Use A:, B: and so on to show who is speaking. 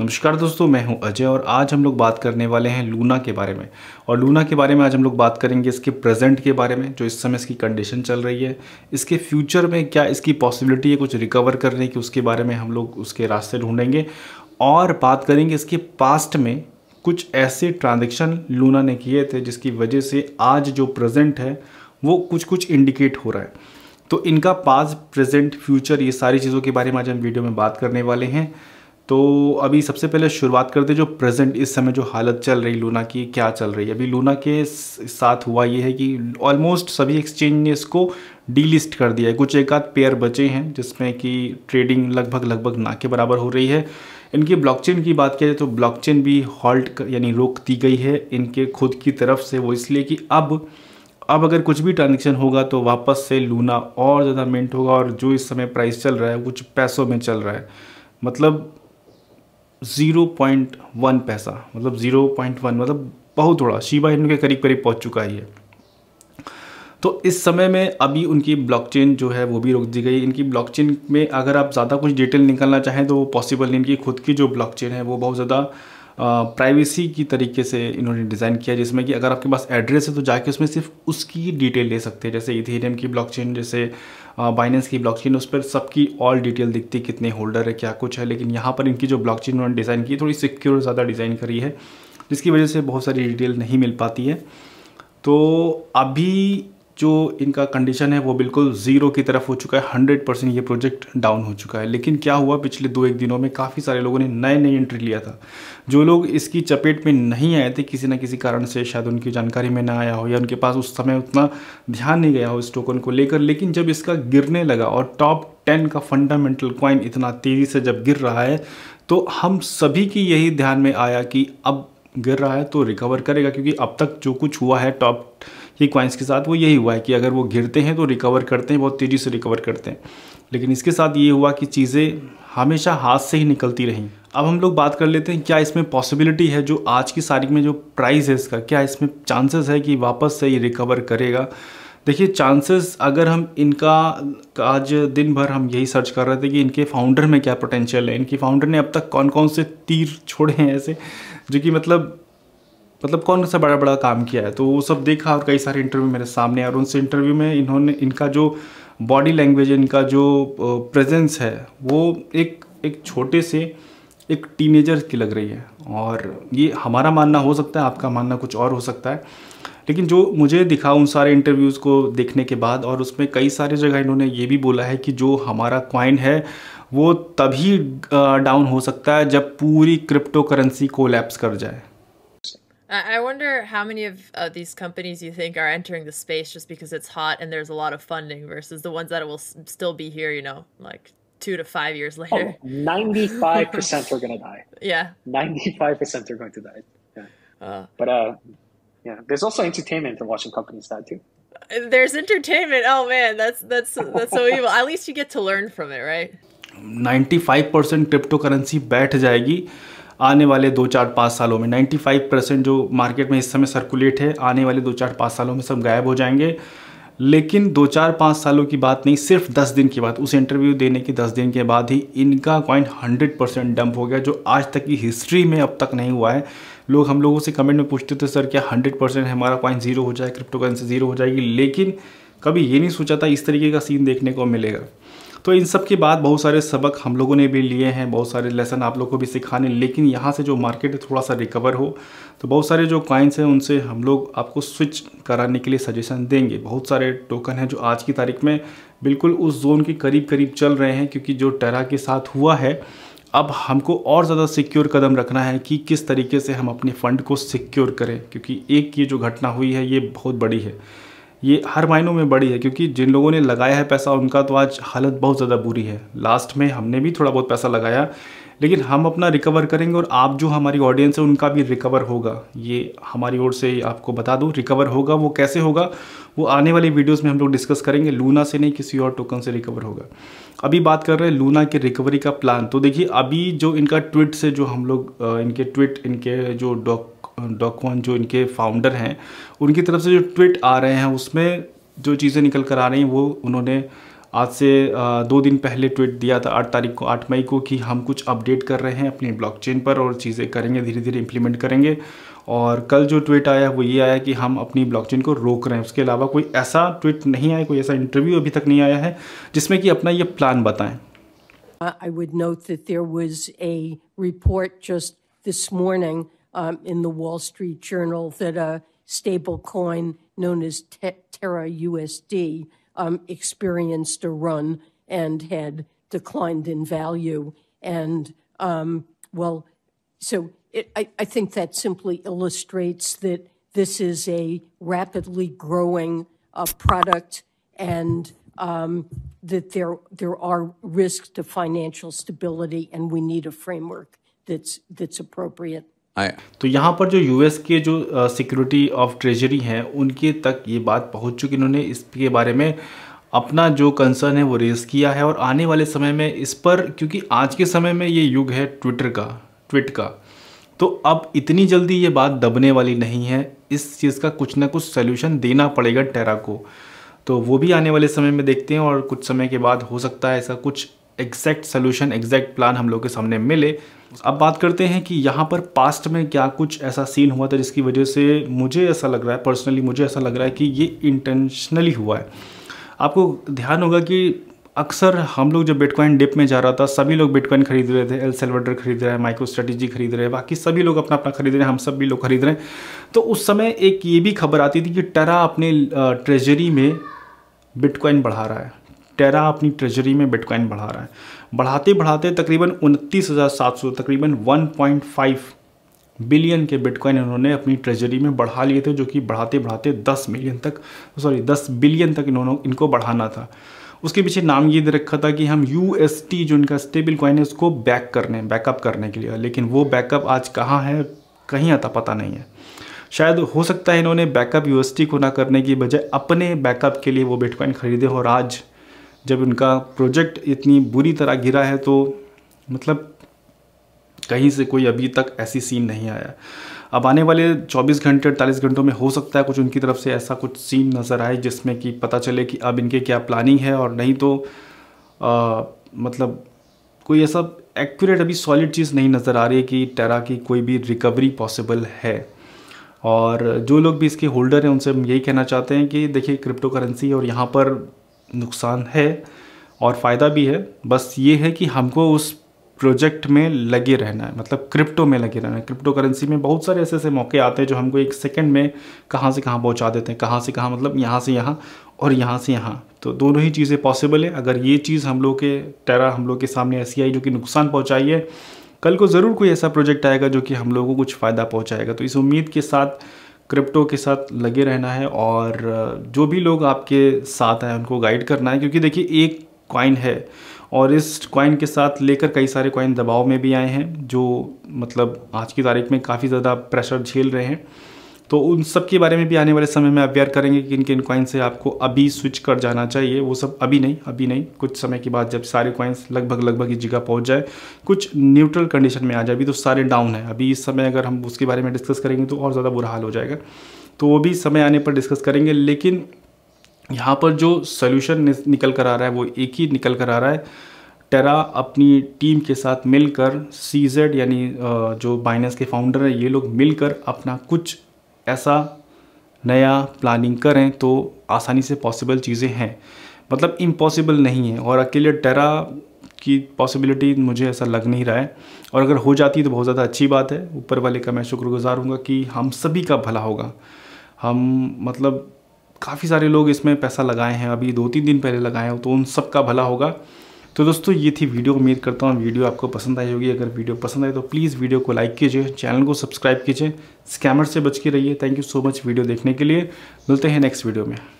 A: नमस्कार दोस्तों मैं हूं अजय और आज हम लोग बात करने वाले हैं लूना के बारे में और लूना के बारे में आज हम लोग बात करेंगे इसके प्रेजेंट के बारे में जो इस समय इसकी कंडीशन चल रही है इसके फ्यूचर में क्या इसकी पॉसिबिलिटी है कुछ रिकवर करने की उसके बारे में हम लोग उसके रास्ते ढूंढेंगे और बात करेंगे इसके पास्ट में कुछ ऐसे ट्रांजेक्शन लूना ने किए थे जिसकी वजह से आज जो प्रेजेंट है वो कुछ कुछ इंडिकेट हो रहा है तो इनका पास्ट प्रेजेंट फ्यूचर ये सारी चीज़ों के बारे में आज हम वीडियो में बात करने वाले हैं तो अभी सबसे पहले शुरुआत करते जो प्रेजेंट इस समय जो हालत चल रही लूना की क्या चल रही है अभी लूना के साथ हुआ ये है कि ऑलमोस्ट सभी एक्सचेंज ने इसको डीलिस्ट कर दिया है कुछ एक आध पेयर बचे हैं जिसमें कि ट्रेडिंग लगभग लगभग ना के बराबर हो रही है इनकी ब्लॉकचेन की बात किया जाए तो ब्लॉकचेन भी हॉल्ट यानी रोक दी गई है इनके खुद की तरफ से वो इसलिए कि अब अब अगर कुछ भी ट्रांजेक्शन होगा तो वापस से लूना और ज़्यादा मिंट होगा और जो इस समय प्राइस चल रहा है कुछ पैसों में चल रहा है मतलब ज़ीरो पॉइंट वन पैसा मतलब ज़ीरो पॉइंट वन मतलब बहुत थोड़ा शिबा इनके करीब करीब पहुंच चुका ही है तो इस समय में अभी उनकी ब्लॉकचेन जो है वो भी रोक दी गई इनकी ब्लॉकचेन में अगर आप ज़्यादा कुछ डिटेल निकालना चाहें तो पॉसिबल नहीं इनकी खुद की जो ब्लॉकचेन है वो बहुत ज़्यादा प्राइवेसी की तरीके से इन्होंने डिज़ाइन किया जिसमें कि अगर आपके पास एड्रेस है तो जाके उसमें सिर्फ उसकी डिटेल ले सकते हैं जैसे इथेरियम की ब्लॉकचेन जैसे बाइनेंस की ब्लॉकचेन उस पर सबकी ऑल डिटेल दिखती कितने होल्डर है क्या कुछ है लेकिन यहाँ पर इनकी जो ब्लॉकचेन उन्होंने डिज़ाइन की थोड़ी सिक्योर ज़्यादा डिज़ाइन करी है जिसकी वजह से बहुत सारी डिटेल नहीं मिल पाती है तो अभी जो इनका कंडीशन है वो बिल्कुल ज़ीरो की तरफ हो चुका है हंड्रेड परसेंट ये प्रोजेक्ट डाउन हो चुका है लेकिन क्या हुआ पिछले दो एक दिनों में काफ़ी सारे लोगों ने नए नए एंट्री लिया था जो लोग इसकी चपेट में नहीं आए थे किसी न किसी कारण से शायद उनकी जानकारी में ना आया हो या उनके पास उस समय उतना ध्यान नहीं गया हो इस टोकन को लेकर लेकिन जब इसका गिरने लगा और टॉप टेन का फंडामेंटल क्वाइन इतना तेज़ी से जब गिर रहा है तो हम सभी की यही ध्यान में आया कि अब गिर रहा है तो रिकवर करेगा क्योंकि अब तक जो कुछ हुआ है टॉप ही क्वाइंस के साथ वो यही हुआ है कि अगर वो गिरते हैं तो रिकवर करते हैं बहुत तेज़ी से रिकवर करते हैं लेकिन इसके साथ ये हुआ कि चीज़ें हमेशा हाथ से ही निकलती रहीं अब हम लोग बात कर लेते हैं क्या इसमें पॉसिबिलिटी है जो आज की तारीख में जो प्राइस है इसका क्या इसमें चांसेस है कि वापस से ये रिकवर करेगा देखिए चांसेस अगर हम इनका आज दिन भर हम यही सर्च कर रहे थे कि इनके फाउंडर में क्या पोटेंशियल है इनके फाउंडर ने अब तक कौन कौन से तीर छोड़े हैं ऐसे जो कि मतलब मतलब कौन सा बड़ा बड़ा काम किया है तो वो सब देखा और कई सारे इंटरव्यू मेरे सामने और उनसे इंटरव्यू में इन्होंने इनका जो बॉडी लैंग्वेज इनका जो प्रेजेंस है वो एक एक छोटे से एक टीनेजर की लग रही है और ये हमारा मानना हो सकता है आपका मानना कुछ और हो सकता है लेकिन जो मुझे दिखा उन सारे इंटरव्यूज़ को देखने के बाद और उसमें कई सारे जगह इन्होंने ये भी बोला है कि जो हमारा क्वाइन है वो तभी डाउन हो सकता है जब पूरी क्रिप्टो करेंसी को कर जाए I wonder how many of uh, these companies you think are entering the space just because it's hot and there's a lot of funding versus the ones that will s- still be here, you know, like two to five years oh, later. Oh, 95% are going to die. Yeah. 95% are going to die. Yeah. Uh, but uh, yeah, there's also entertainment in watching companies die too. There's entertainment. Oh man, that's that's that's so evil. At least you get to learn from it, right? 95% cryptocurrency बैठ जाएगी आने वाले दो चार पाँच सालों में 95 percent जो मार्केट में इस समय सर्कुलेट है आने वाले दो चार पाँच सालों में सब गायब हो जाएंगे लेकिन दो चार पाँच सालों की बात नहीं सिर्फ दस दिन की बात उस इंटरव्यू देने के दस दिन के बाद ही इनका कॉइन हंड्रेड परसेंट डंप हो गया जो आज तक की हिस्ट्री में अब तक नहीं हुआ है लोग हम लोगों से कमेंट में पूछते थे सर क्या हंड्रेड परसेंट हमारा कॉइन जीरो हो जाए क्रिप्टो करेंसी जीरो हो जाएगी लेकिन कभी ये नहीं सोचा था इस तरीके का सीन देखने को मिलेगा तो इन सब के बाद बहुत सारे सबक हम लोगों ने भी लिए हैं बहुत सारे लेसन आप लोग को भी सिखाने लेकिन यहाँ से जो मार्केट है थोड़ा सा रिकवर हो तो बहुत सारे जो कॉइन्स हैं उनसे हम लोग आपको स्विच कराने के लिए सजेशन देंगे बहुत सारे टोकन हैं जो आज की तारीख में बिल्कुल उस जोन के करीब करीब चल रहे हैं क्योंकि जो टेरा के साथ हुआ है अब हमको और ज़्यादा सिक्योर कदम रखना है कि किस तरीके से हम अपने फ़ंड को सिक्योर करें क्योंकि एक ये जो घटना हुई है ये बहुत बड़ी है ये हर मायनों में बड़ी है क्योंकि जिन लोगों ने लगाया है पैसा उनका तो आज हालत बहुत ज़्यादा बुरी है लास्ट में हमने भी थोड़ा बहुत पैसा लगाया लेकिन हम अपना रिकवर करेंगे और आप जो हमारी ऑडियंस है उनका भी रिकवर होगा ये हमारी ओर से आपको बता दूँ रिकवर होगा वो कैसे होगा वो आने वाली वीडियोस में हम लोग डिस्कस करेंगे लूना से नहीं किसी और टोकन से रिकवर होगा अभी बात कर रहे हैं लूना के रिकवरी का प्लान तो देखिए अभी जो इनका ट्विट से जो हम लोग इनके ट्विट इनके जो डॉक डॉकवान जो इनके फाउंडर हैं उनकी तरफ से जो ट्वीट आ रहे हैं उसमें जो चीज़ें निकल कर आ रही हैं वो उन्होंने आज से दो दिन पहले ट्वीट दिया था आठ तारीख को आठ मई को कि हम कुछ अपडेट कर रहे हैं अपनी ब्लॉकचेन पर और चीज़ें करेंगे धीरे धीरे इम्प्लीमेंट करेंगे और कल जो ट्वीट आया वो ये आया कि हम अपनी ब्लॉकचेन को रोक रहे हैं उसके अलावा कोई ऐसा ट्वीट नहीं आया कोई ऐसा इंटरव्यू अभी तक नहीं आया है जिसमें कि अपना ये प्लान बताएं um, in the Wall Street Journal that a stable coin known as Te- Terra USD um, experienced a run and had declined in value. And um, well, so it, I, I think that simply illustrates that this is a rapidly growing uh, product and um, that there there are risks to financial stability, and we need a framework that's that's appropriate. तो यहाँ पर जो US के जो security of treasury हैं उनके तक ये बात पहुँच चुकी उन्होंने इसके बारे में अपना जो कंसर्न है वो रेज़ किया है और आने वाले समय में इस पर क्योंकि आज के समय में ये युग है ट्विटर का ट्विट का तो अब इतनी जल्दी ये बात दबने वाली नहीं है इस चीज़ का कुछ ना कुछ सोल्यूशन देना पड़ेगा टेरा को तो वो भी आने वाले समय में देखते हैं और कुछ समय के बाद हो सकता है ऐसा कुछ एग्जैक्ट सोल्यूशन एग्जैक्ट प्लान हम लोग के सामने मिले अब बात करते हैं कि यहाँ पर पास्ट में क्या कुछ ऐसा सीन हुआ था जिसकी वजह से मुझे ऐसा लग रहा है पर्सनली मुझे ऐसा लग रहा है कि ये इंटेंशनली हुआ है आपको ध्यान होगा कि अक्सर हम लोग जब बिटकॉइन डिप में जा रहा था सभी लोग बिटकॉइन खरीद रहे थे एल सेलवर्डर खरीद रहे हैं माइक्रो स्ट्रेटेजी खरीद रहे हैं बाकी सभी लोग अपना अपना खरीद रहे हैं हम सब भी लोग खरीद रहे हैं तो उस समय एक ये भी खबर आती थी कि टरा अपने ट्रेजरी में बिटकॉइन बढ़ा रहा है टेरा अपनी ट्रेजरी में बिटकॉइन बढ़ा रहा है बढ़ाते बढ़ाते तकरीबन उनतीस हज़ार सात सौ तकरीबन वन पॉइंट फाइव बिलियन के बिटकॉइन इन्होंने अपनी ट्रेजरी में बढ़ा लिए थे जो कि बढ़ाते बढ़ाते दस मिलियन तक सॉरी दस बिलियन तक इन्होंने इनको बढ़ाना था उसके पीछे नाम ये दे रखा था कि हम यू एस टी जो इनका स्टेबल कॉइन है उसको बैक करने बैकअप करने के लिए लेकिन वो बैकअप आज कहाँ है कहीं आता पता नहीं है शायद हो सकता है इन्होंने बैकअप यूएसटी को ना करने की बजाय अपने बैकअप के लिए वो बिटकॉइन खरीदे और आज जब उनका प्रोजेक्ट इतनी बुरी तरह गिरा है तो मतलब कहीं से कोई अभी तक ऐसी सीन नहीं आया अब आने वाले 24 घंटे अड़तालीस घंटों में हो सकता है कुछ उनकी तरफ से ऐसा कुछ सीन नज़र आए जिसमें कि पता चले कि अब इनके क्या प्लानिंग है और नहीं तो आ, मतलब कोई ऐसा एक्यूरेट अभी सॉलिड चीज़ नहीं नज़र आ रही है कि टेरा की कोई भी रिकवरी पॉसिबल है और जो लोग भी इसके होल्डर हैं उनसे हम यही कहना चाहते हैं कि देखिए क्रिप्टो करेंसी और यहाँ पर नुकसान है और फ़ायदा भी है बस ये है कि हमको उस प्रोजेक्ट में लगे रहना है मतलब क्रिप्टो में लगे रहना है क्रिप्टो करेंसी में बहुत सारे ऐसे ऐसे मौके आते हैं जो हमको एक सेकंड में कहाँ से कहाँ पहुँचा देते हैं कहाँ से कहाँ मतलब यहाँ से यहाँ और यहाँ से यहाँ तो दोनों ही चीज़ें पॉसिबल है अगर ये चीज़ हम लोग के टेरा हम लोग के सामने ऐसी आई e जो कि नुकसान पहुँचाई है कल को ज़रूर कोई ऐसा प्रोजेक्ट आएगा जो कि हम लोगों को कुछ फ़ायदा पहुँचाएगा तो इस उम्मीद के साथ क्रिप्टो के साथ लगे रहना है और जो भी लोग आपके साथ हैं उनको गाइड करना है क्योंकि देखिए एक कॉइन है और इस कॉइन के साथ लेकर कई सारे कॉइन दबाव में भी आए हैं जो मतलब आज की तारीख में काफ़ी ज़्यादा प्रेशर झेल रहे हैं तो उन सब के बारे में भी आने वाले समय में अवेयर करेंगे कि किन किन कॉइन से आपको अभी स्विच कर जाना चाहिए वो सब अभी नहीं अभी नहीं कुछ समय के बाद जब सारे कॉइन्स लगभग लगभग इस जगह पहुंच जाए कुछ न्यूट्रल कंडीशन में आ जाए अभी तो सारे डाउन है अभी इस समय अगर हम उसके बारे में डिस्कस करेंगे तो और ज़्यादा बुरा हाल हो जाएगा तो वो भी समय आने पर डिस्कस करेंगे लेकिन यहाँ पर जो सोल्यूशन निकल कर आ रहा है वो एक ही निकल कर आ रहा है टेरा अपनी टीम के साथ मिलकर सीजेड यानी जो बाइनेंस के फाउंडर हैं ये लोग मिलकर अपना कुछ ऐसा नया प्लानिंग करें तो आसानी से पॉसिबल चीज़ें हैं मतलब इम्पॉसिबल नहीं है और अकेले टेरा की पॉसिबिलिटी मुझे ऐसा लग नहीं रहा है और अगर हो जाती तो बहुत ज़्यादा अच्छी बात है ऊपर वाले का मैं शुक्रगुजार हूँ कि हम सभी का भला होगा हम मतलब काफ़ी सारे लोग इसमें पैसा लगाए हैं अभी दो तीन दिन पहले लगाए हैं तो उन सब का भला होगा तो दोस्तों ये थी वीडियो उम्मीद करता हूँ वीडियो आपको पसंद आई होगी अगर वीडियो पसंद आए तो प्लीज़ वीडियो को लाइक कीजिए चैनल को सब्सक्राइब कीजिए स्कैमर से बच के रहिए thank you so much video देखने के लिए मिलते हैं नेक्स्ट वीडियो में